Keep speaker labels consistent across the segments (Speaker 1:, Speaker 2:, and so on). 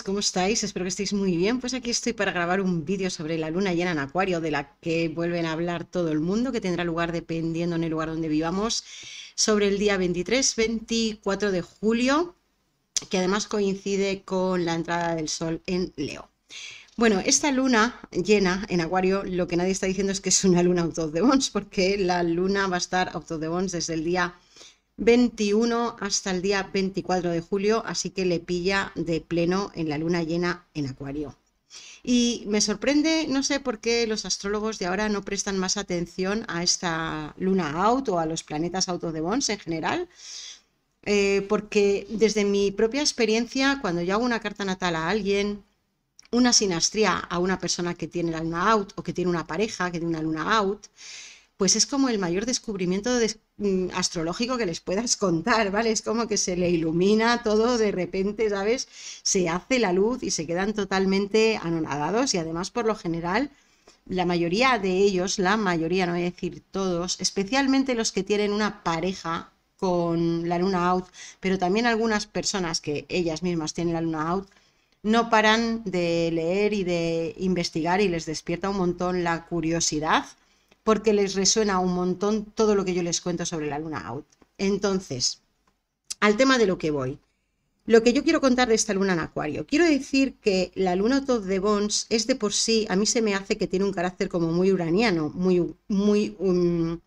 Speaker 1: ¿Cómo estáis? Espero que estéis muy bien. Pues aquí estoy para grabar un vídeo sobre la luna llena en acuario, de la que vuelven a hablar todo el mundo, que tendrá lugar dependiendo en el lugar donde vivamos, sobre el día 23-24 de julio, que además coincide con la entrada del sol en Leo. Bueno, esta luna llena en Acuario, lo que nadie está diciendo es que es una luna auto de porque la luna va a estar auto de desde el día 21 hasta el día 24 de julio, así que le pilla de pleno en la luna llena en Acuario. Y me sorprende, no sé por qué los astrólogos de ahora no prestan más atención a esta luna out o a los planetas out de the bonds en general, eh, porque desde mi propia experiencia, cuando yo hago una carta natal a alguien, una sinastría a una persona que tiene la luna out o que tiene una pareja que tiene una luna out, pues es como el mayor descubrimiento mm, astrológico que les puedas contar, ¿vale? Es como que se le ilumina todo de repente, ¿sabes? Se hace la luz y se quedan totalmente anonadados y además por lo general la mayoría de ellos, la mayoría, no voy a decir todos, especialmente los que tienen una pareja con la luna out, pero también algunas personas que ellas mismas tienen la luna out, no paran de leer y de investigar y les despierta un montón la curiosidad porque les resuena un montón todo lo que yo les cuento sobre la luna out. Entonces, al tema de lo que voy. Lo que yo quiero contar de esta luna en Acuario. Quiero decir que la luna out de the es de por sí, a mí se me hace que tiene un carácter como muy uraniano, muy, muy um,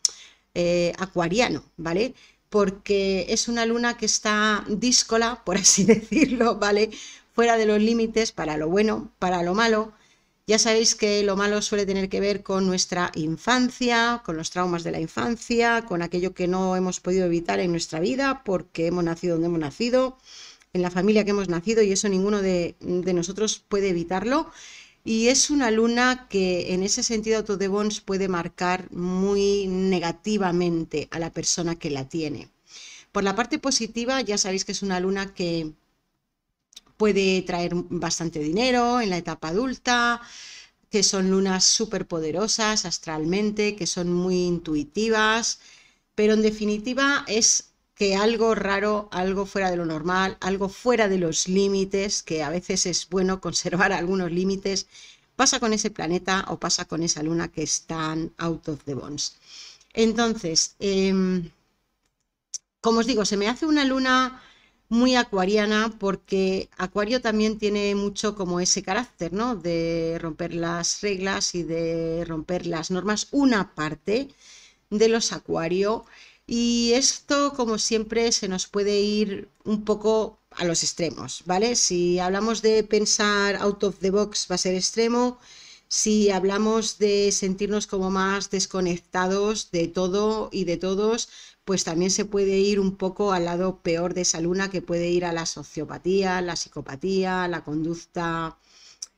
Speaker 1: eh, acuariano, ¿vale? Porque es una luna que está díscola, por así decirlo, ¿vale? Fuera de los límites para lo bueno, para lo malo ya sabéis que lo malo suele tener que ver con nuestra infancia, con los traumas de la infancia, con aquello que no hemos podido evitar en nuestra vida porque hemos nacido donde hemos nacido, en la familia que hemos nacido y eso ninguno de, nosotros puede evitarlo. Y es una luna que en ese sentido bonds puede marcar muy negativamente a la persona que la tiene. Por la parte positiva, ya sabéis que es una luna que puede traer bastante dinero en la etapa adulta, que son lunas súper poderosas astralmente, que son muy intuitivas, pero en definitiva es que algo raro, algo fuera de lo normal, algo fuera de los límites, que a veces es bueno conservar algunos límites, pasa con ese planeta o pasa con esa luna que están out of the bones. Entonces, em, como os digo, se me hace una luna muy acuariana porque Acuario también tiene mucho como ese carácter, ¿no? De romper las reglas y de romper las normas, una parte de los Acuario. Y esto, como siempre, se nos puede ir un poco a los extremos, ¿vale? Si hablamos de pensar out of the box va a ser extremo, si hablamos de sentirnos como más desconectados de todo y de todos, pues también se puede ir un poco al lado peor de esa luna, que puede ir a la sociopatía, la psicopatía, la conducta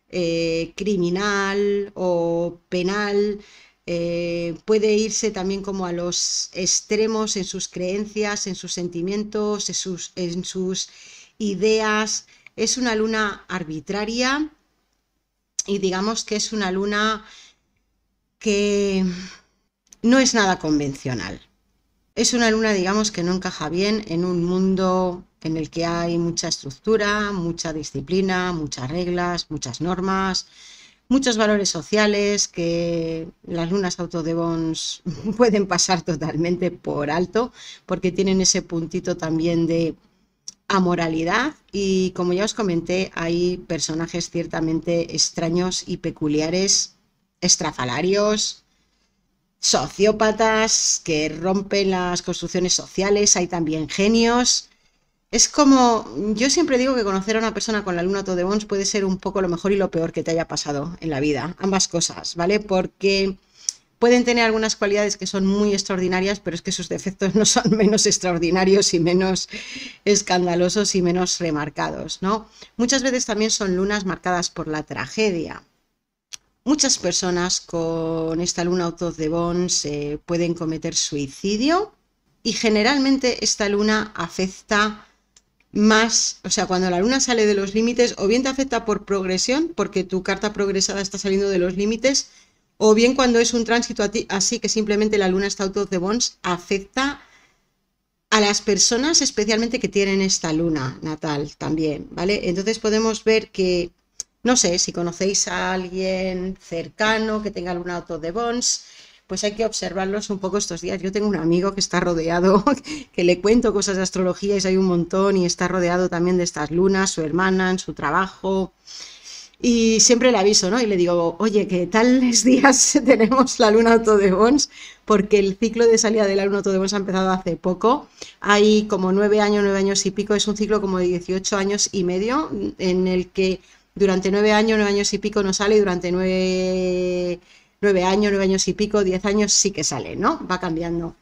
Speaker 1: eh, criminal o penal. Eh, puede irse también como a los extremos en sus creencias, en sus sentimientos, en sus ideas. Es una luna arbitraria y digamos que es una luna que no es nada convencional. Es una luna, digamos, que no encaja bien en un mundo en el que hay mucha estructura, mucha disciplina, muchas reglas, muchas normas, muchos valores sociales que las lunas autodevons pueden pasar totalmente por alto porque tienen ese puntito también de amoralidad y como ya os comenté hay personajes ciertamente extraños y peculiares, estrafalarios, sociópatas que rompen las construcciones sociales, hay también genios. Es como, yo siempre digo que conocer a una persona con la luna de Bones puede ser un poco lo mejor y lo peor que te haya pasado en la vida, ambas cosas, ¿vale? Porque pueden tener algunas cualidades que son muy extraordinarias, pero es que sus defectos no son menos extraordinarios y menos escandalosos y menos remarcados, ¿no? Muchas veces también son lunas marcadas por la tragedia, Muchas personas con esta luna autos de Bon eh, pueden cometer suicidio y generalmente esta luna afecta más, o sea, cuando la luna sale de los límites, o bien te afecta por progresión, porque tu carta progresada está saliendo de los límites, o bien cuando es un tránsito así que simplemente la luna está de of afecta a las personas especialmente que tienen esta luna natal también, ¿vale? Entonces podemos ver que no sé, si conocéis a alguien cercano que tenga algún auto de bonds, pues hay que observarlos un poco estos días. Yo tengo un amigo que está rodeado, que le cuento cosas de astrología y hay un montón, y está rodeado también de estas lunas, su hermana, en su trabajo. Y siempre le aviso, ¿no? Y le digo, oye, que tales días tenemos la luna de auto Bons? porque el ciclo de salida de la luna de auto Bons ha empezado hace poco. Hay como nueve años, nueve años y pico, es un ciclo como de 18 años y medio, en el que durante nueve años, nueve años y pico no sale, y durante nueve, nueve años, nueve años y pico, diez años sí que sale, ¿no? Va cambiando.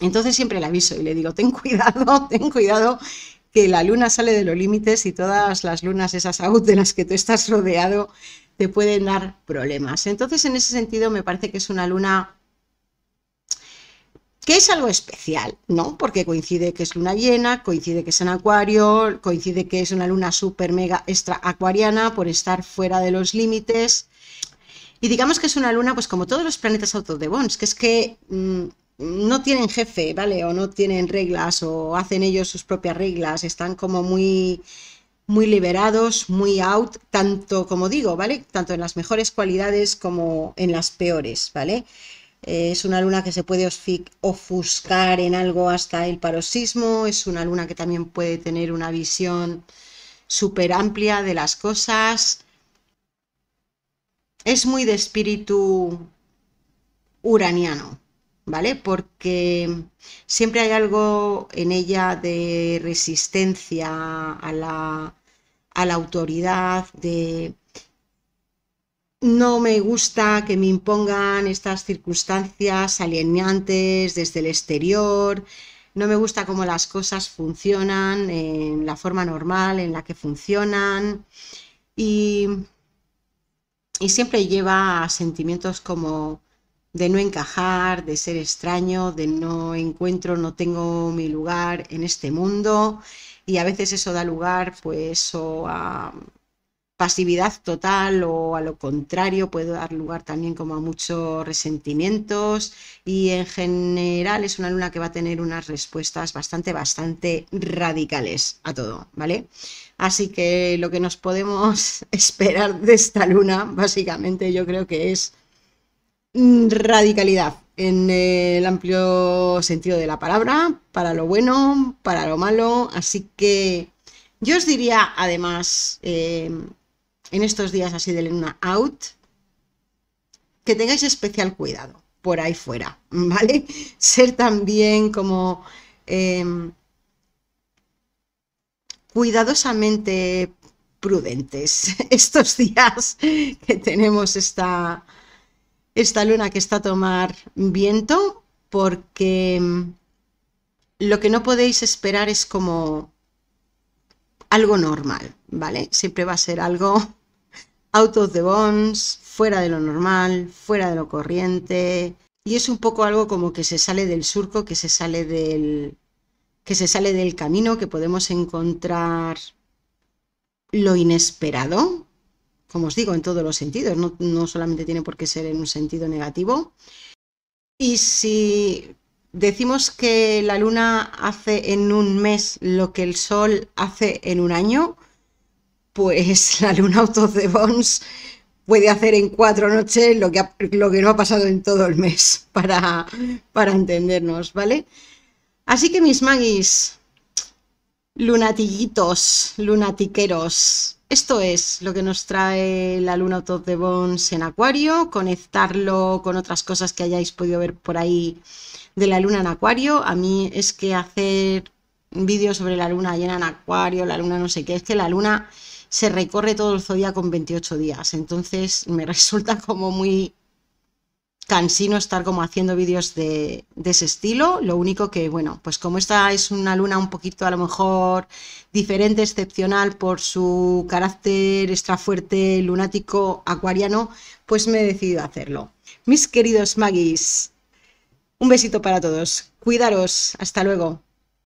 Speaker 1: Entonces siempre le aviso y le digo, ten cuidado, ten cuidado, que la luna sale de los límites y todas las lunas esas out de las que tú estás rodeado te pueden dar problemas. Entonces en ese sentido me parece que es una luna que es algo especial, ¿no? Porque coincide que es luna llena, coincide que es en acuario, coincide que es una luna super mega extra acuariana por estar fuera de los límites. Y digamos que es una luna, pues como todos los planetas autodebons, que es que mm, no tienen jefe, ¿vale? O no tienen reglas, o hacen ellos sus propias reglas, están como muy muy liberados, muy out, tanto como digo, ¿vale? Tanto en las mejores cualidades como en las peores, ¿vale? Eh, es una luna que se puede ofuscar en algo hasta el paroxismo, es una luna que también puede tener una visión súper amplia de las cosas. Es muy de espíritu uraniano, ¿vale? Porque siempre hay algo en ella de resistencia a la, a la autoridad, de no me gusta que me impongan estas circunstancias alienantes desde el exterior. No me gusta cómo las cosas funcionan en la forma normal en la que funcionan. Y, y siempre lleva a sentimientos como de no encajar, de ser extraño, de no encuentro, no tengo mi lugar en este mundo y a veces eso da lugar pues a pasividad total o a lo contrario puede dar lugar también como a muchos resentimientos y en general es una luna que va a tener unas respuestas bastante, bastante radicales a todo, ¿vale? Así que lo que nos podemos esperar de esta luna básicamente yo creo que es mm, radicalidad en el amplio sentido de la palabra, para lo bueno, para lo malo, así que yo os diría además... Em, en estos días así de luna out, que tengáis especial cuidado por ahí fuera, ¿vale? Ser también como em, cuidadosamente prudentes estos días que tenemos esta, esta luna que está a tomar viento, porque em, lo que no podéis esperar es como algo normal, ¿vale? Siempre va a ser algo out of the fuera de lo normal, fuera de lo corriente. Y es un poco algo como que se sale del surco, que se sale del, que se sale del camino, que podemos encontrar lo inesperado, como os digo, en todos los sentidos, no solamente tiene por qué ser en un sentido negativo. Y si decimos que la luna hace en un mes lo que el sol hace en un año, pues la luna Autos de Bons puede hacer en cuatro noches lo que, lo que no ha pasado en todo el mes, para, para entendernos, ¿vale? Así que mis magis, lunatillitos, lunatiqueros, esto es lo que nos trae la luna Autos de Bons en Acuario, conectarlo con otras cosas que hayáis podido ver por ahí de la luna en Acuario. A mí es que hacer vídeos sobre la luna llena en Acuario, la luna no sé qué, es que la luna se recorre todo el zodiaco con 28 días. Entonces me resulta como muy cansino estar como haciendo vídeos de, ese estilo. Lo único que, bueno, pues como esta es una luna un poquito a lo mejor diferente, excepcional por su carácter extrafuerte, fuerte, lunático, acuariano, pues me he decidido hacerlo. Mis queridos magis, un besito para todos. Cuidaros. Hasta luego.